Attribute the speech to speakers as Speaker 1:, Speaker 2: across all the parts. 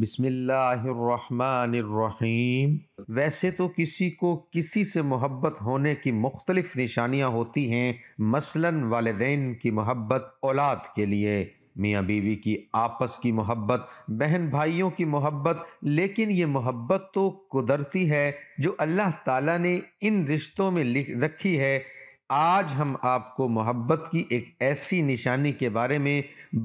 Speaker 1: बिस्मिल्लाहिर्रहमानिर्रहीम वैसे तो किसी को किसी से मोहब्बत होने की मुख्तलिफ़ निशानियाँ होती हैं मसलन वालदेन की मोहब्बत औलाद के लिए मियाँ बीवी की आपस की मोहब्बत बहन भाइयों की मोहब्बत लेकिन ये मोहब्बत तो कुदरती है जो अल्लाह ताला ने इन रिश्तों में लिख रखी है आज हम आपको मोहब्बत की एक ऐसी निशानी के बारे में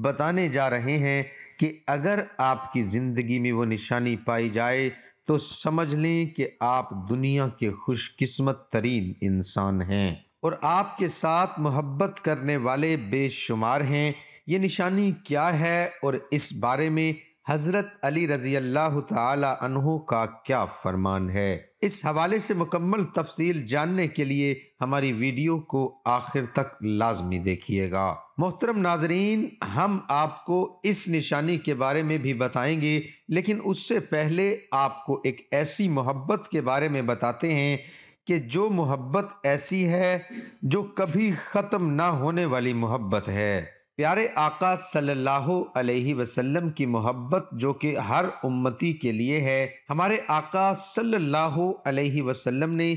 Speaker 1: बताने जा रहे हैं कि अगर आपकी ज़िंदगी में वो निशानी पाई जाए तो समझ लें कि आप दुनिया के खुशकिस्मत तरीन इंसान हैं और आपके साथ मोहब्बत करने वाले बेशुमार हैं ये निशानी क्या है और इस बारे में हज़रत अली रज़ी अल्लाह तहु का क्या फ़रमान है इस हवाले से मुकम्मल तफसील जानने के लिए हमारी वीडियो को आखिर तक लाजमी देखिएगा मोहतरम नाजरीन हम आपको इस निशानी के बारे में भी बताएंगे लेकिन उससे पहले आपको एक ऐसी मोहब्बत के बारे में बताते हैं कि जो मोहब्बत ऐसी है जो कभी ख़त्म ना होने वाली मोहब्बत है प्यारे आका सल्लल्लाहु अलैहि वसल्लम की मोहब्बत जो कि हर उम्मती के लिए है हमारे आका सल्लल्लाहु अलैहि वसल्लम ने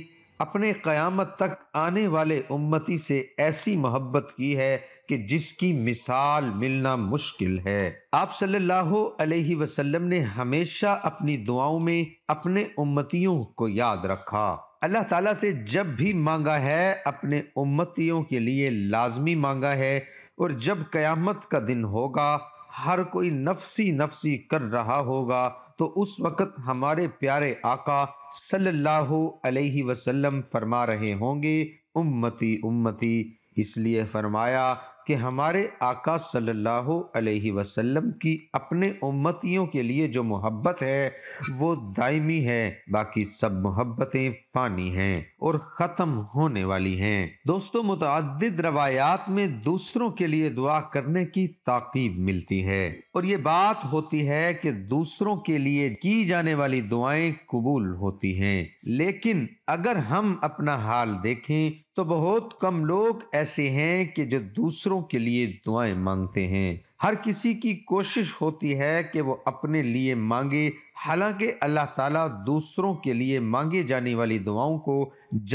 Speaker 1: अपने क़यामत तक आने वाले उम्मती से ऐसी मोहब्बत की है कि जिसकी मिसाल मिलना मुश्किल है आप सल्लल्लाहु अलैहि वसल्लम ने हमेशा अपनी दुआओं में अपने उम्मतियों को याद रखा अल्लाह ताला से जब भी मांगा है अपने उम्मतियों के लिए लाजमी मांगा है और जब क़यामत का दिन होगा हर कोई नफसी नफसी कर रहा होगा तो उस वक़्त हमारे प्यारे आका सल्लल्लाहु अलैहि वसल्लम फरमा रहे होंगे उम्मती उम्मती इसलिए फरमाया कि हमारे आका सल्लल्लाहु अलैहि वसल्लम की अपने उम्मतियों के लिए जो मोहब्बत है वो दायमी है बाकी सब मोहब्बतें फ़ानी हैं और ख़त्म होने वाली हैं दोस्तों मुतद रवायात में दूसरों के लिए दुआ करने की ताकीब मिलती है और ये बात होती है कि दूसरों के लिए की जाने वाली दुआएं कबूल होती हैं लेकिन अगर हम अपना हाल देखें तो बहुत कम लोग ऐसे हैं कि जो दूसरों दूसरों के लिए दुआएं मांगते हैं हर किसी की कोशिश होती है कि वो अपने लिए मांगे हालांकि अल्लाह ताला दूसरों के लिए मांगे जाने वाली दुआओं को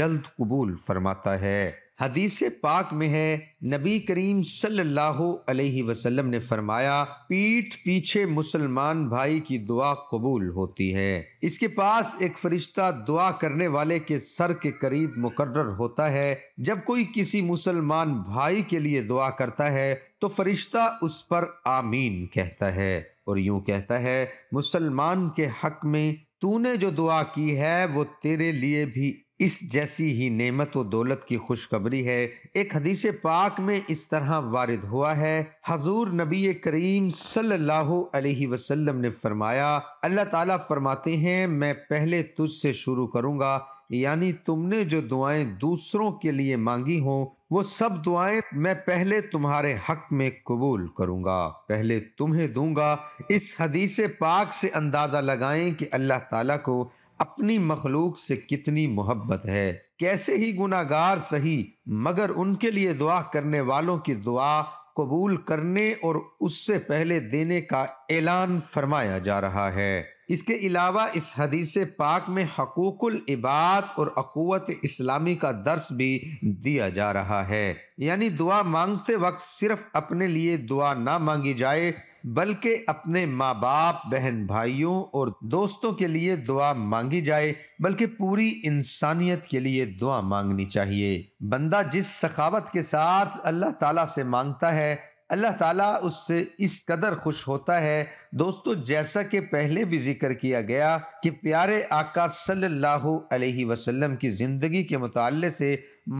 Speaker 1: जल्द कबूल फरमाता है हदीस पाक में है नबी करीम सल्लल्लाहु अलैहि वसल्लम ने फरमाया पीठ पीछे मुसलमान भाई की दुआ कबूल होती है इसके पास एक फरिश्ता दुआ करने वाले के सर के करीब मुकर्र होता है जब कोई किसी मुसलमान भाई के लिए दुआ करता है तो फरिश्ता उस पर आमीन कहता है और यूं कहता है मुसलमान के हक में तूने जो दुआ की है वो तेरे लिए भी इस जैसी ही नेमत व दौलत की खुशखबरी है एक हदीस पाक में इस तरह वारिद हुआ है हजूर नबी करीम सल्लल्लाहु अलैहि वसल्लम ने फरमाया अल्लाह ताला फरमाते हैं मैं पहले तुझसे शुरू करूंगा यानी तुमने जो दुआएं दूसरों के लिए मांगी हों वो सब दुआएं मैं पहले तुम्हारे हक में कबूल करूंगा पहले तुम्हें दूंगा इस हदीस पाक से अंदाज़ा लगाएं कि अल्लाह ताला को अपनी मखलूक से कितनी मोहब्बत है कैसे ही गुनागार सही मगर उनके लिए दुआ करने वालों की दुआ कबूल करने और उससे पहले देने का ऐलान फरमाया जा रहा है इसके अलावा इस हदीस पाक में हकूकुल इबाद और अकूत इस्लामी का दर्श भी दिया जा रहा है यानी दुआ मांगते वक्त सिर्फ अपने लिए दुआ ना मांगी जाए बल्कि अपने माँ बाप बहन भाइयों और दोस्तों के लिए दुआ मांगी जाए बल्कि पूरी इंसानियत के लिए दुआ मांगनी चाहिए बंदा जिस सखावत के साथ अल्लाह ताला से मांगता है अल्लाह ताला उससे इस कदर खुश होता है दोस्तों जैसा कि पहले भी जिक्र किया गया कि प्यारे आका सल्लल्लाहु अलैहि वसल्लम की ज़िंदगी के मुताले से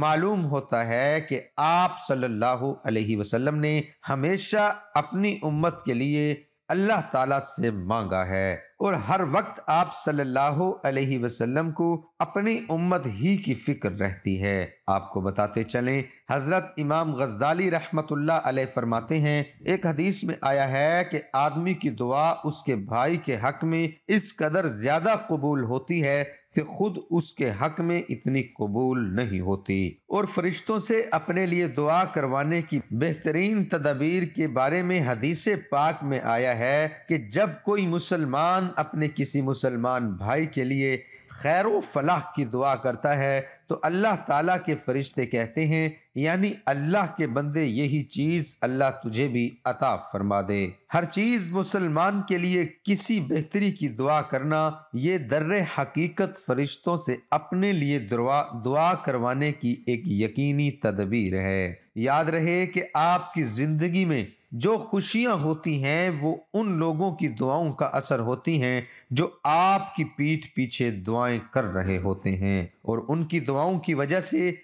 Speaker 1: मालूम होता है कि आप सल्लल्लाहु अलैहि वसल्लम ने हमेशा अपनी उम्मत के लिए अल्लाह ताला से मांगा है और हर वक्त आप सल्लल्लाहु अलैहि वसल्लम को अपनी उम्मत ही की फिक्र रहती है आपको बताते चलें हजरत इमाम गजाली रहमतुल्लाह अलैह फरमाते हैं एक हदीस में आया है कि आदमी की दुआ उसके भाई के हक में इस कदर ज्यादा कबूल होती है कि खुद उसके हक में इतनी कबूल नहीं होती और फरिश्तों से अपने लिए दुआ करवाने की बेहतरीन तदाबीर के बारे में हदीस पाक में आया है कि जब कोई मुसलमान अपने किसी मुसलमान भाई के लिए खैर फलाह की दुआ करता है तो अल्लाह ताला के फरिश्ते कहते हैं यानी अल्लाह के बंदे यही चीज़ अल्लाह तुझे भी अता फरमा दे हर चीज़ मुसलमान के लिए किसी बेहतरी की दुआ करना ये दर्र हकीकत फरिश्तों से अपने लिए दुआ दुआ करवाने की एक यकीनी तदबीर है याद रहे कि आपकी ज़िंदगी में जो खुशियां होती हैं वो उन लोगों की दुआओं का असर होती हैं जो आपकी पीठ पीछे दुआएं कर रहे होते हैं और उनकी दुआओं की वजह से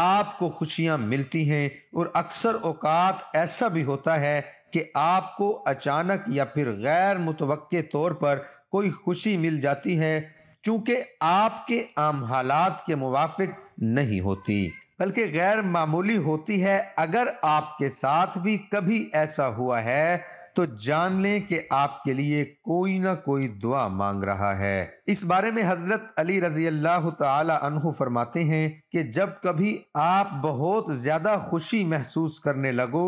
Speaker 1: आपको खुशियां मिलती हैं और अक्सर औकात ऐसा भी होता है कि आपको अचानक या फिर गैर मुतवक़ तौर पर कोई खुशी मिल जाती है चूँकि आपके आम हालात के मुवाफिक नहीं होती बल्कि गैर मामूली होती है अगर आपके साथ भी कभी ऐसा हुआ है तो जान लें कि आपके लिए कोई ना कोई दुआ मांग रहा है इस बारे में हजरत अली रजी अल्लाह तहु फरमाते हैं कि जब कभी आप बहुत ज्यादा खुशी महसूस करने लगो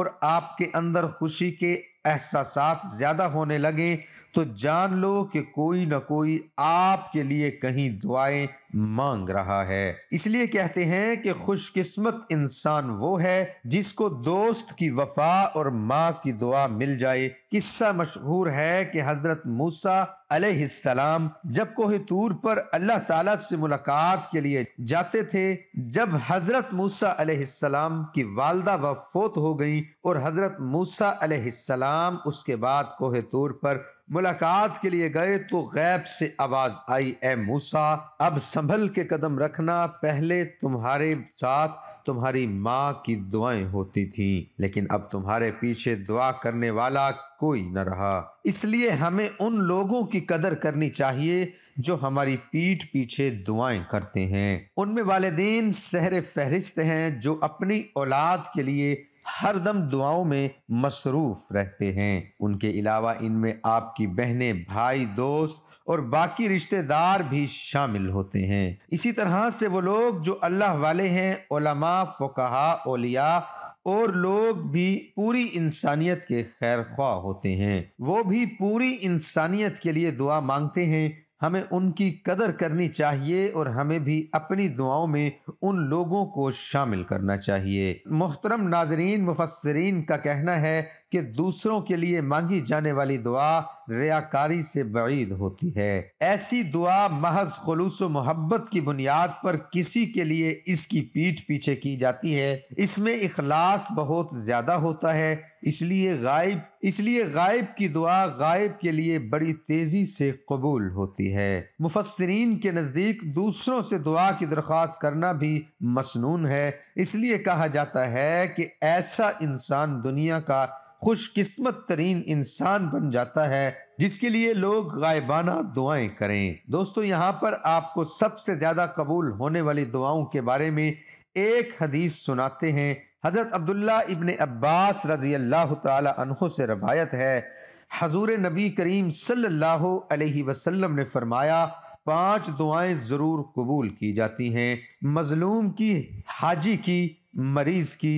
Speaker 1: और आपके अंदर खुशी के एहसास ज्यादा होने लगे तो जान लो कि कोई ना कोई आपके लिए कहीं दुआएं मांग रहा है इसलिए कहते हैं कि खुशकिस्मत इंसान वो है जिसको दोस्त की वफा और माँ की दुआ मिल जाए किस्सा मशहूर है कि हजरत मूसा अलैहिस्सलाम जब कोहे तूर पर अल्लाह ताला से मुलाकात के लिए जाते थे जब हजरत मूसा अलैहिस्सलाम की वालदा वफोत हो गई और हजरत मूसा अलैहिस्सलाम उसके बाद कोहे तूर पर मुलाकात के लिए गए तो गैब से आवाज आई ए मूसा अब संभल के कदम रखना पहले तुम्हारे साथ तुम्हारी माँ की दुआएं होती थीं लेकिन अब तुम्हारे पीछे दुआ करने वाला कोई न रहा इसलिए हमें उन लोगों की कदर करनी चाहिए जो हमारी पीठ पीछे दुआएं करते हैं उनमें वालदेन सहरे फहरिस्त हैं जो अपनी औलाद के लिए दम दुआओं में मसरूफ रहते हैं उनके अलावा इनमें आपकी बहनें भाई दोस्त और बाकी रिश्तेदार भी शामिल होते हैं इसी तरह से वो लोग जो अल्लाह वाले हैं ओलमा फ़ुकहा ओलिया और लोग भी पूरी इंसानियत के खैर ख्वाह होते हैं वो भी पूरी इंसानियत के लिए दुआ मांगते हैं हमें उनकी कदर करनी चाहिए और हमें भी अपनी दुआओं में उन लोगों को शामिल करना चाहिए मोहतरम नाजरीन मुफसरीन का कहना है कि दूसरों के लिए मांगी जाने वाली दुआ रियाकारी से बईद होती है ऐसी दुआ महज खलूस मोहब्बत की बुनियाद पर किसी के लिए इसकी पीठ पीछे की जाती है इसमें इखलास बहुत ज्यादा होता है इसलिए गायब इसलिए गायब की दुआ गायब के लिए बड़ी तेजी से कबूल होती है मुफसरीन के नज़दीक दूसरों से दुआ की दरख्वास्त करना भी मसनून है इसलिए कहा जाता है कि ऐसा इंसान दुनिया का खुशकिस्मत तरीन इंसान बन जाता है जिसके लिए लोग गायबाना दुआएं करें दोस्तों यहाँ पर आपको सबसे ज़्यादा कबूल होने वाली दुआओं के बारे में एक हदीस सुनाते हैं हज़रत अब्दुल्ला इबन अब्बास रजी अल्लाह तहों से रवायत है हजूर नबी करीम सल्लल्लाहु अलैहि वसल्लम ने फरमाया पांच दुआएं ज़रूर कबूल की जाती हैं मज़लूम की हाजी की मरीज़ की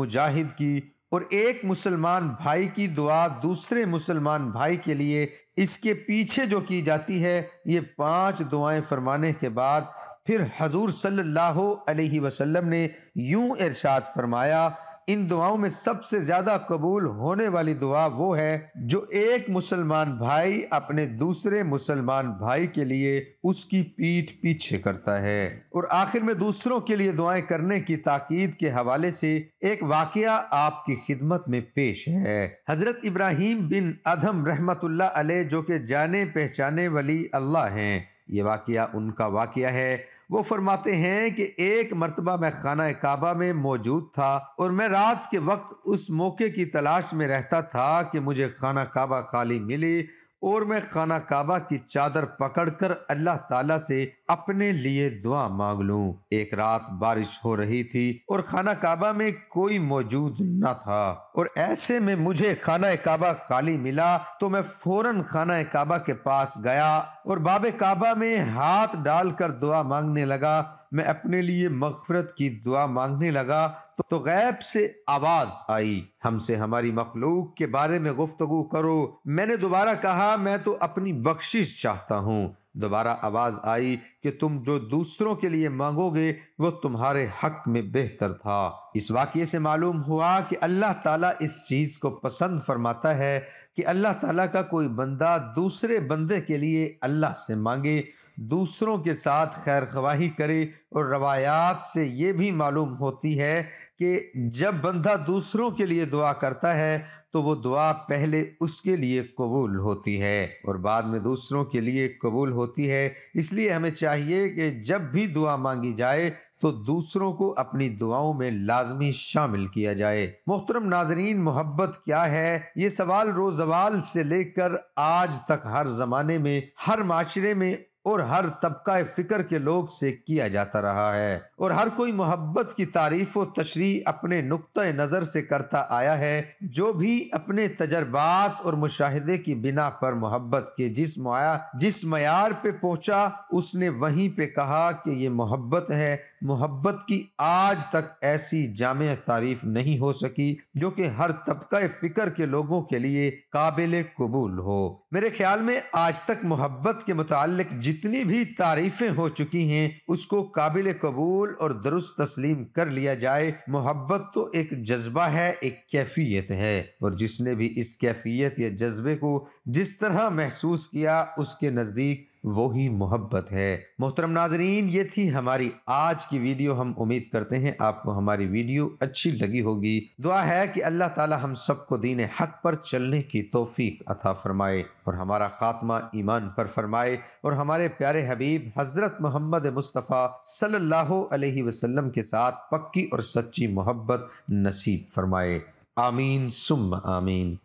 Speaker 1: मुजाहिद की और एक मुसलमान भाई की दुआ दूसरे मुसलमान भाई के लिए इसके पीछे जो की जाती है ये पांच दुआएं फरमाने के बाद फिर हजूर सल्लल्लाहु अलैहि वसल्लम ने यूं इरशाद फरमाया इन दुआओं में सबसे ज्यादा कबूल होने वाली दुआ वो है जो एक मुसलमान भाई अपने दूसरे मुसलमान भाई के लिए उसकी पीठ पीछे करता है और आखिर में दूसरों के लिए दुआएं करने की ताकीद के हवाले से एक वाकया आपकी खिदमत में पेश है हजरत इब्राहिम बिन अधम रहमतुल्ला अले जो के जाने पहचाने वाली अल्लाह हैं ये वाकया उनका वाकया है वो फरमाते हैं कि एक मरतबा मैं खाना काबा में मौजूद था और मैं रात के वक्त उस मौके की तलाश में रहता था कि मुझे खाना काबा खाली मिली और मैं खाना काबा की चादर पकड़कर अल्लाह ताला से अपने लिए दुआ मांग लूं। एक रात बारिश हो रही थी और खाना काबा में कोई मौजूद न था और ऐसे में मुझे खाना काबा खाली मिला तो मैं फौरन खाना काबा के पास गया और बाबे काबा में हाथ डालकर दुआ मांगने लगा मैं अपने लिए मफफरत की दुआ मांगने लगा तो, तो गैब से आवाज आई हमसे हमारी मखलूक के बारे में गुफ्तगु करो मैंने दोबारा कहा मैं तो अपनी बख्शिश चाहता हूँ दोबारा आवाज आई कि तुम जो दूसरों के लिए मांगोगे वो तुम्हारे हक में बेहतर था इस वाक्य से मालूम हुआ कि अल्लाह ताला इस चीज़ को पसंद फरमाता है कि अल्लाह ताला का कोई बंदा दूसरे बंदे के लिए अल्लाह से मांगे दूसरों के साथ खैर खवाही करे और रवायात से ये भी मालूम होती है कि जब बंदा दूसरों के लिए दुआ करता है तो वो दुआ पहले उसके लिए कबूल होती है और बाद में दूसरों के लिए कबूल होती है इसलिए हमें चाहिए कि जब भी दुआ मांगी जाए तो दूसरों को अपनी दुआओं में लाजमी शामिल किया जाए मोहतरम नाजरीन मोहब्बत क्या है ये सवाल रोजवाल से लेकर आज तक हर जमाने में हर माशरे में और हर तबका फ़िक्र के लोग से किया जाता रहा है और हर कोई मोहब्बत की तारीफ और तशरी अपने नुक़ नज़र से करता आया है जो भी अपने तजर्बात और मुशाहे की बिना पर मोहब्बत के जिस माया जिस मैार पे पहुंचा उसने वहीं पे कहा कि ये मोहब्बत है मोहब्बत की आज तक ऐसी जाम तारीफ नहीं हो सकी जो कि हर तबका फ़िक्र के लोगों के लिए काबिल कबूल हो मेरे ख्याल में आज तक मोहब्बत के मुतालिक जितनी भी तारीफें हो चुकी हैं उसको काबिल कबूल और दुरुस्त तस्लीम कर लिया जाए मोहब्बत तो एक जज्बा है एक कैफियत है और जिसने भी इस कैफियत या जज्बे को जिस तरह महसूस किया उसके नज़दीक वो ही मोहब्बत है मोहतरम नाजरीन ये थी हमारी आज की वीडियो हम उम्मीद करते हैं आपको हमारी वीडियो अच्छी लगी होगी दुआ है कि अल्लाह ताला हम सबको दीन हक पर चलने की तोफीक अता फरमाए और हमारा खात्मा ईमान पर फरमाए और हमारे प्यारे हबीब हज़रत मोहम्मद मुस्तफ़ा सल्लल्लाहु अलैहि वसल्लम के साथ पक्की और सच्ची मोहब्बत नसीब फरमाए आमीन सुम आमीन